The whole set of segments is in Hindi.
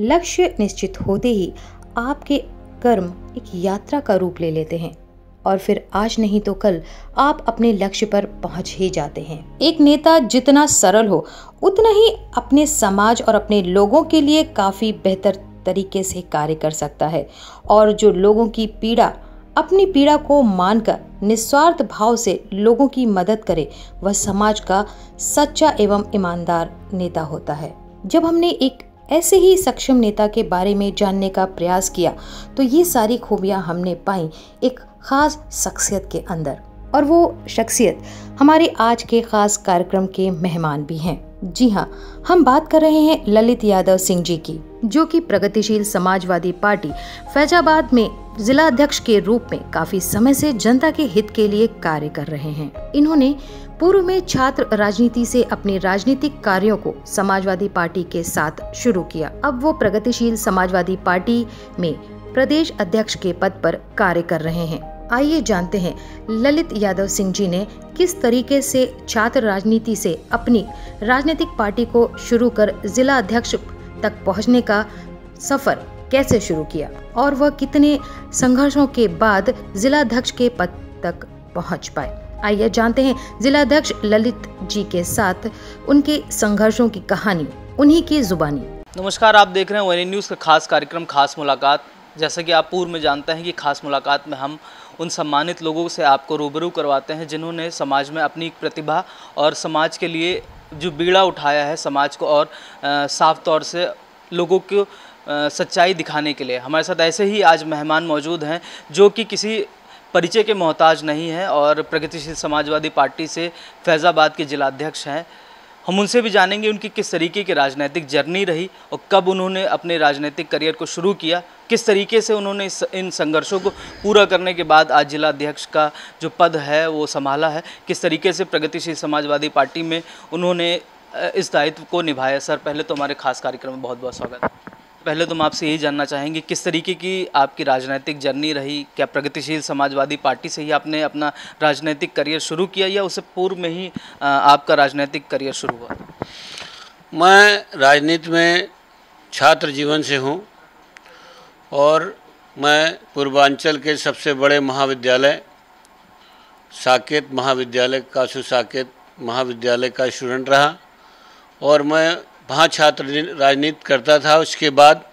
लक्ष्य निश्चित होते ही आपके कर्म एक यात्रा का रूप ले लेते हैं और फिर आज नहीं तो कल आप अपने लक्ष्य पर पहुंच ही जाते हैं एक नेता जितना सरल हो उतना ही अपने समाज और अपने लोगों के लिए काफ़ी बेहतर तरीके से कार्य कर सकता है और जो लोगों की पीड़ा अपनी पीड़ा को मानकर निस्वार्थ भाव से लोगों की मदद करे वह समाज का सच्चा एवं ईमानदार नेता होता है जब हमने एक ऐसे ही सक्षम नेता के बारे में जानने का प्रयास किया तो ये सारी खूबियाँ हमने पाई एक ख़ास शख्सियत के अंदर और वो शख्सियत हमारे आज के ख़ास कार्यक्रम के मेहमान भी हैं जी हाँ हम बात कर रहे हैं ललित यादव सिंह जी की जो कि प्रगतिशील समाजवादी पार्टी फैजाबाद में जिला अध्यक्ष के रूप में काफी समय से जनता के हित के लिए कार्य कर रहे हैं इन्होंने पूर्व में छात्र राजनीति से अपने राजनीतिक कार्यों को समाजवादी पार्टी के साथ शुरू किया अब वो प्रगतिशील समाजवादी पार्टी में प्रदेश अध्यक्ष के पद पर कार्य कर रहे हैं आइए जानते हैं ललित यादव सिंह जी ने किस तरीके से छात्र राजनीति से अपनी राजनीतिक पार्टी को शुरू कर जिला अध्यक्ष तक पहुंचने का सफर कैसे शुरू किया और वह कितने संघर्षों के बाद जिला अध्यक्ष के पद तक पहुंच पाए आइए जानते हैं जिलाध्यक्ष ललित जी के साथ उनके संघर्षों की कहानी उन्हीं की जुबानी नमस्कार आप देख रहे हैं वन न्यूज़ का खास कार्यक्रम खास मुलाकात जैसा कि आप पूर्व में जानते हैं कि खास मुलाकात में हम उन सम्मानित लोगों से आपको रूबरू करवाते हैं जिन्होंने समाज में अपनी प्रतिभा और समाज के लिए जो बीड़ा उठाया है समाज को और साफ तौर से लोगों को सच्चाई दिखाने के लिए हमारे साथ ऐसे ही आज मेहमान मौजूद हैं जो कि किसी परिचय के मोहताज नहीं हैं और प्रगतिशील समाजवादी पार्टी से फैज़ाबाद के जिलाध्यक्ष हैं हम उनसे भी जानेंगे उनकी किस तरीके की राजनीतिक जर्नी रही और कब उन्होंने अपने राजनीतिक करियर को शुरू किया किस तरीके से उन्होंने इन संघर्षों को पूरा करने के बाद आज जिलाध्यक्ष का जो पद है वो संभाला है किस तरीके से प्रगतिशील समाजवादी पार्टी में उन्होंने इस दायित्व को निभाया सर पहले तो हमारे खास कार्यक्रम में बहुत बहुत स्वागत है पहले तो हम आपसे यही जानना चाहेंगे किस तरीके की आपकी राजनीतिक जर्नी रही क्या प्रगतिशील समाजवादी पार्टी से ही आपने अपना राजनीतिक करियर शुरू किया या उससे पूर्व में ही आपका राजनीतिक करियर शुरू हुआ मैं राजनीति में छात्र जीवन से हूँ और मैं पूर्वांचल के सबसे बड़े महाविद्यालय साकेत महाविद्यालय काशु साकेत महाविद्यालय का स्टूडेंट रहा और मैं वहाँ छात्र राजनीति करता था उसके बाद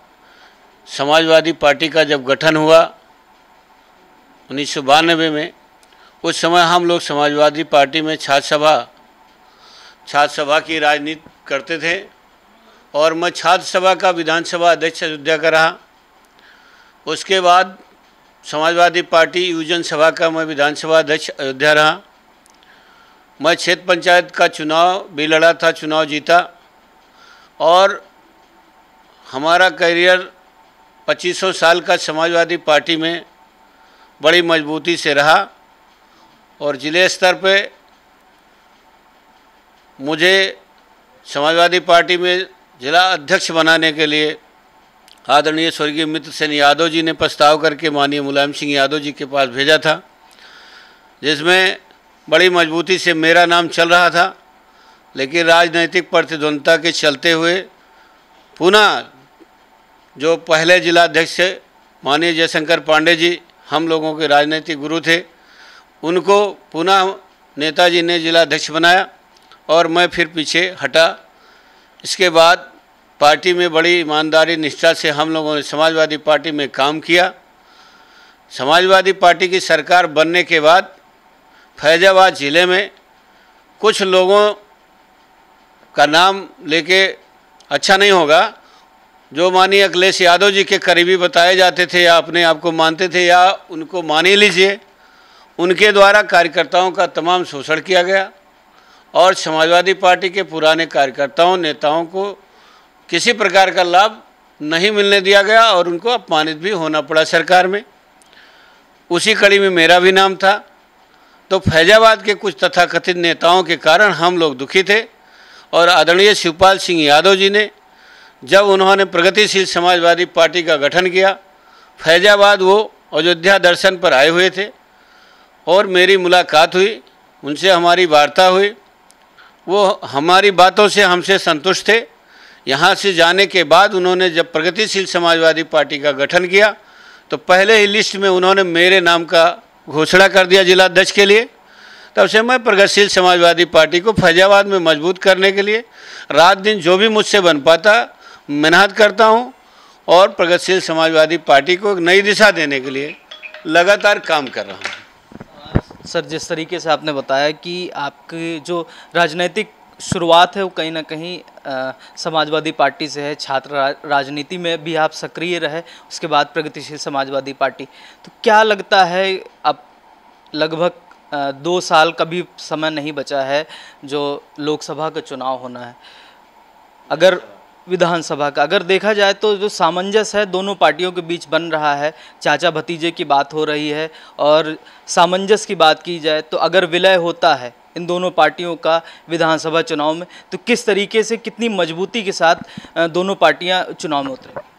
समाजवादी पार्टी का जब गठन हुआ उन्नीस में उस समय हम लोग समाजवादी पार्टी में छात्र सभा छात्र सभा की राजनीति करते थे और मैं छात्र सभा का विधानसभा अध्यक्ष अयोध्या का रहा उसके बाद समाजवादी पार्टी यूजन सभा का मैं विधानसभा अध्यक्ष अयोध्या रहा मैं क्षेत्र पंचायत का चुनाव भी लड़ा था चुनाव जीता और हमारा करियर पच्चीसों साल का समाजवादी पार्टी में बड़ी मजबूती से रहा और ज़िले स्तर पे मुझे समाजवादी पार्टी में जिला अध्यक्ष बनाने के लिए आदरणीय स्वर्गीय मित्र सेन यादव जी ने प्रस्ताव करके माननीय मुलायम सिंह यादव जी के पास भेजा था जिसमें बड़ी मजबूती से मेरा नाम चल रहा था लेकिन राजनीतिक प्रतिद्वंदता के चलते हुए पुनः जो पहले जिलाध्यक्ष माननीय जयशंकर पांडे जी हम लोगों के राजनीतिक गुरु थे उनको पुनः नेताजी ने जिलाध्यक्ष बनाया और मैं फिर पीछे हटा इसके बाद पार्टी में बड़ी ईमानदारी निष्ठा से हम लोगों ने समाजवादी पार्टी में काम किया समाजवादी पार्टी की सरकार बनने के बाद फैजाबाद ज़िले में कुछ लोगों का नाम लेके अच्छा नहीं होगा जो मानिए अखिलेश यादव जी के करीबी बताए जाते थे या अपने आप को मानते थे या उनको मान ही लीजिए उनके द्वारा कार्यकर्ताओं का तमाम शोषण किया गया और समाजवादी पार्टी के पुराने कार्यकर्ताओं नेताओं को किसी प्रकार का लाभ नहीं मिलने दिया गया और उनको अपमानित भी होना पड़ा सरकार में उसी कड़ी में मेरा भी नाम था तो फैजाबाद के कुछ तथाकथित नेताओं के कारण हम लोग दुखी थे और आदरणीय शिवपाल सिंह यादव जी ने जब उन्होंने प्रगतिशील समाजवादी पार्टी का गठन किया फैजाबाद वो अयोध्या दर्शन पर आए हुए थे और मेरी मुलाकात हुई उनसे हमारी वार्ता हुई वो हमारी बातों से हमसे संतुष्ट थे यहाँ से जाने के बाद उन्होंने जब प्रगतिशील समाजवादी पार्टी का गठन किया तो पहले ही लिस्ट में उन्होंने मेरे नाम का घोषणा कर दिया जिलाध्यक्ष के लिए तब से मैं प्रगतिशील समाजवादी पार्टी को फैजाबाद में मजबूत करने के लिए रात दिन जो भी मुझसे बन पाता मेहनत करता हूँ और प्रगतिशील समाजवादी पार्टी को एक नई दिशा देने के लिए लगातार काम कर रहा हूँ सर जिस तरीके से आपने बताया कि आपके जो राजनीतिक शुरुआत है वो कहीं ना कहीं आ, समाजवादी पार्टी से है छात्र रा, राजनीति में भी आप सक्रिय रहे उसके बाद प्रगतिशील समाजवादी पार्टी तो क्या लगता है अब लगभग दो साल का भी समय नहीं बचा है जो लोकसभा का चुनाव होना है अगर विधानसभा का अगर देखा जाए तो जो सामंजस्य है दोनों पार्टियों के बीच बन रहा है चाचा भतीजे की बात हो रही है और सामंजस्य की बात की जाए तो अगर विलय होता है इन दोनों पार्टियों का विधानसभा चुनाव में तो किस तरीके से कितनी मजबूती के साथ दोनों पार्टियां चुनाव में उतरेंगी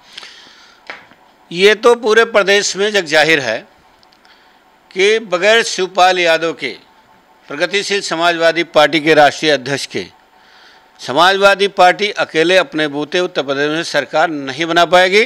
ये तो पूरे प्रदेश में जग जाहिर है कि बगैर शिवपाल यादव के प्रगतिशील समाजवादी पार्टी के राष्ट्रीय अध्यक्ष के समाजवादी पार्टी अकेले अपने बूते उत्तर प्रदेश में सरकार नहीं बना पाएगी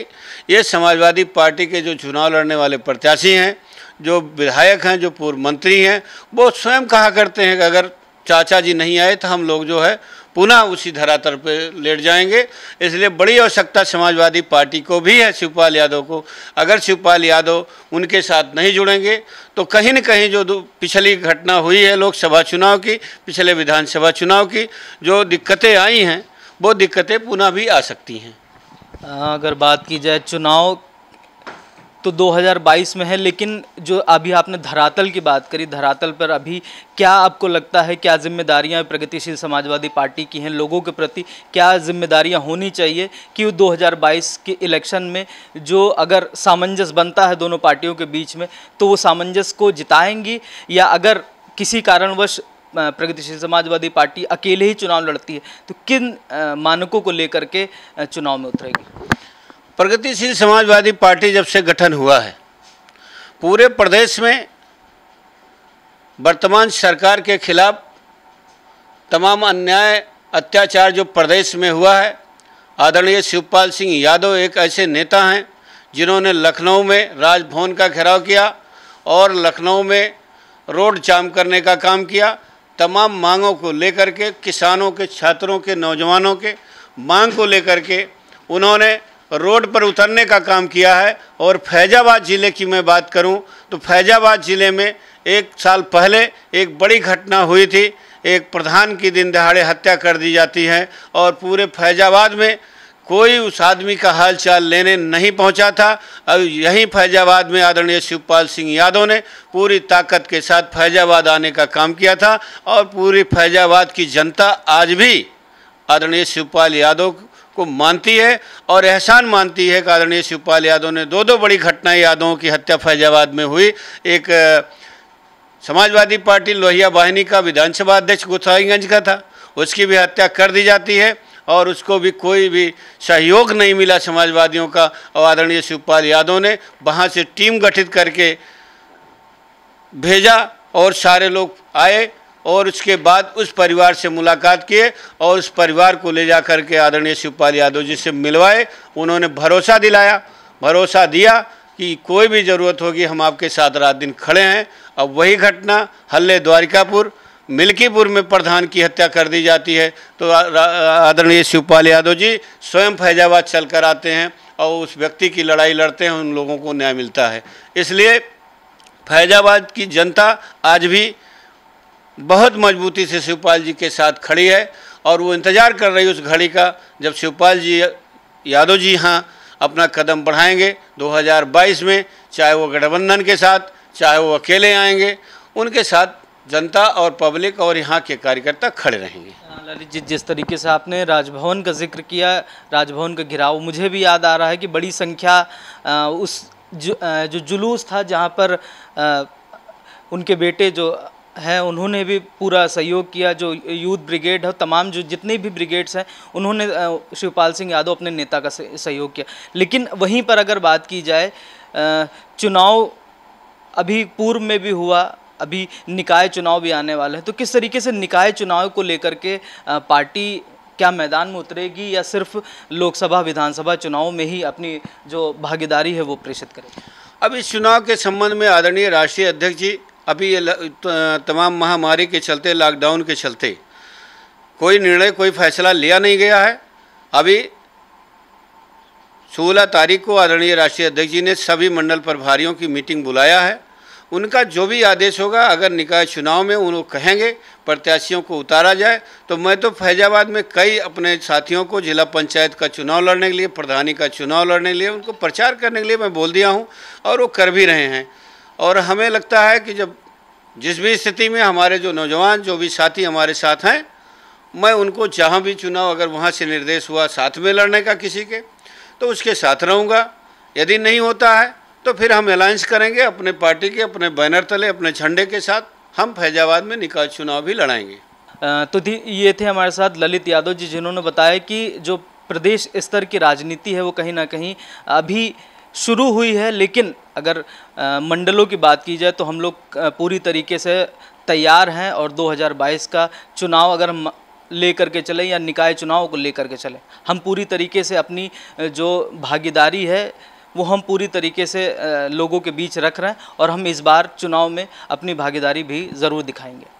ये समाजवादी पार्टी के जो चुनाव लड़ने वाले प्रत्याशी हैं जो विधायक हैं जो पूर्व मंत्री हैं वो स्वयं कहा करते हैं कि अगर चाचा जी नहीं आए तो हम लोग जो है पुनः उसी धरातल पर लेट जाएंगे इसलिए बड़ी आवश्यकता समाजवादी पार्टी को भी है शिवपाल यादव को अगर शिवपाल यादव उनके साथ नहीं जुड़ेंगे तो कहीं न कहीं जो पिछली घटना हुई है लोकसभा चुनाव की पिछले विधानसभा चुनाव की जो दिक्कतें आई हैं वो दिक्कतें पुनः भी आ सकती हैं अगर बात की जाए चुनाव तो 2022 में है लेकिन जो अभी आपने धरातल की बात करी धरातल पर अभी क्या आपको लगता है क्या जिम्मेदारियां प्रगतिशील समाजवादी पार्टी की हैं लोगों के प्रति क्या जिम्मेदारियां होनी चाहिए कि वो 2022 के इलेक्शन में जो अगर सामंजस्य बनता है दोनों पार्टियों के बीच में तो वो सामंजस्य को जिताएंगी या अगर किसी कारणवश प्रगतिशील समाजवादी पार्टी अकेले ही चुनाव लड़ती है तो किन मानकों को लेकर के चुनाव में उतरेगी प्रगतिशील समाजवादी पार्टी जब से गठन हुआ है पूरे प्रदेश में वर्तमान सरकार के खिलाफ तमाम अन्याय अत्याचार जो प्रदेश में हुआ है आदरणीय शिवपाल सिंह यादव एक ऐसे नेता हैं जिन्होंने लखनऊ में राजभवन का घेराव किया और लखनऊ में रोड जाम करने का काम किया तमाम मांगों को लेकर के किसानों के छात्रों के नौजवानों के मांग को लेकर के उन्होंने रोड पर उतरने का काम किया है और फैज़ाबाद ज़िले की मैं बात करूं तो फैज़ाबाद ज़िले में एक साल पहले एक बड़ी घटना हुई थी एक प्रधान की दिन दहाड़े हत्या कर दी जाती है और पूरे फैज़ाबाद में कोई उस आदमी का हाल चाल लेने नहीं पहुंचा था अब यहीं फैजाबाद में आदरणीय शिवपाल सिंह यादव ने पूरी ताकत के साथ फैजाबाद आने का काम किया था और पूरी फैजाबाद की जनता आज भी आदरणीय शिवपाल यादव को मानती है और एहसान मानती है कि आदरणीय शिवपाल यादव ने दो दो बड़ी घटनाएं यादवों की हत्या फैजाबाद में हुई एक समाजवादी पार्टी लोहिया वाहिनी का विधानसभा अध्यक्ष गोसाईगंज का था उसकी भी हत्या कर दी जाती है और उसको भी कोई भी सहयोग नहीं मिला समाजवादियों का और आदरणीय शिवपाल यादव ने वहाँ से टीम गठित करके भेजा और सारे लोग आए और उसके बाद उस परिवार से मुलाकात किए और उस परिवार को ले जा कर के आदरणीय शिवपाल यादव जी से मिलवाए उन्होंने भरोसा दिलाया भरोसा दिया कि कोई भी ज़रूरत होगी हम आपके साथ रात दिन खड़े हैं अब वही घटना हल्ले द्वारिकापुर मिल्कीपुर में प्रधान की हत्या कर दी जाती है तो आदरणीय शिवपाल यादव जी स्वयं फैजाबाद चल कर आते हैं और उस व्यक्ति की लड़ाई लड़ते हैं उन लोगों को न्याय मिलता है इसलिए फैजाबाद की जनता आज भी बहुत मजबूती से शिवपाल जी के साथ खड़ी है और वो इंतज़ार कर रही है उस घड़ी का जब शिवपाल जी यादव जी यहाँ अपना कदम बढ़ाएंगे 2022 में चाहे वो गठबंधन के साथ चाहे वो अकेले आएंगे उनके साथ जनता और पब्लिक और यहाँ के कार्यकर्ता खड़े रहेंगे हाँ, ललित जी जिस तरीके से आपने राजभवन का जिक्र किया राजभवन का घिराव मुझे भी याद आ रहा है कि बड़ी संख्या उस जो जुलूस था जहाँ पर उनके बेटे जो है उन्होंने भी पूरा सहयोग किया जो यूथ ब्रिगेड है तमाम जो जितने भी ब्रिगेड्स हैं उन्होंने शिवपाल सिंह यादव अपने नेता का सहयोग किया लेकिन वहीं पर अगर बात की जाए चुनाव अभी पूर्व में भी हुआ अभी निकाय चुनाव भी आने वाले हैं तो किस तरीके से निकाय चुनाव को लेकर के पार्टी क्या मैदान में उतरेगी या सिर्फ लोकसभा विधानसभा चुनाव में ही अपनी जो भागीदारी है वो प्रेषित करेगी अब इस चुनाव के संबंध में आदरणीय राष्ट्रीय अध्यक्ष जी अभी ये तमाम महामारी के चलते लॉकडाउन के चलते कोई निर्णय कोई फैसला लिया नहीं गया है अभी सोलह तारीख को आदरणीय राष्ट्रीय अध्यक्ष जी ने सभी मंडल प्रभारियों की मीटिंग बुलाया है उनका जो भी आदेश होगा अगर निकाय चुनाव में उन लोग कहेंगे प्रत्याशियों को उतारा जाए तो मैं तो फैजाबाद में कई अपने साथियों को जिला पंचायत का चुनाव लड़ने के लिए प्रधानी का चुनाव लड़ने के लिए उनको प्रचार करने के लिए मैं बोल दिया हूँ और वो कर भी रहे हैं और हमें लगता है कि जब जिस भी स्थिति में हमारे जो नौजवान जो भी साथी हमारे साथ हैं मैं उनको जहाँ भी चुनाव अगर वहाँ से निर्देश हुआ साथ में लड़ने का किसी के तो उसके साथ रहूँगा यदि नहीं होता है तो फिर हम अलायंस करेंगे अपने पार्टी के अपने बैनर तले अपने झंडे के साथ हम फैजाबाद में निकाय चुनाव भी लड़ाएंगे तो ये थे हमारे साथ ललित यादव जी जिन्होंने बताया कि जो प्रदेश स्तर की राजनीति है वो कहीं ना कहीं अभी शुरू हुई है लेकिन अगर मंडलों की बात की जाए तो हम लोग पूरी तरीके से तैयार हैं और 2022 का चुनाव अगर लेकर के चले या निकाय चुनाव को लेकर के चले हम पूरी तरीके से अपनी जो भागीदारी है वो हम पूरी तरीके से लोगों के बीच रख रहे हैं और हम इस बार चुनाव में अपनी भागीदारी भी ज़रूर दिखाएंगे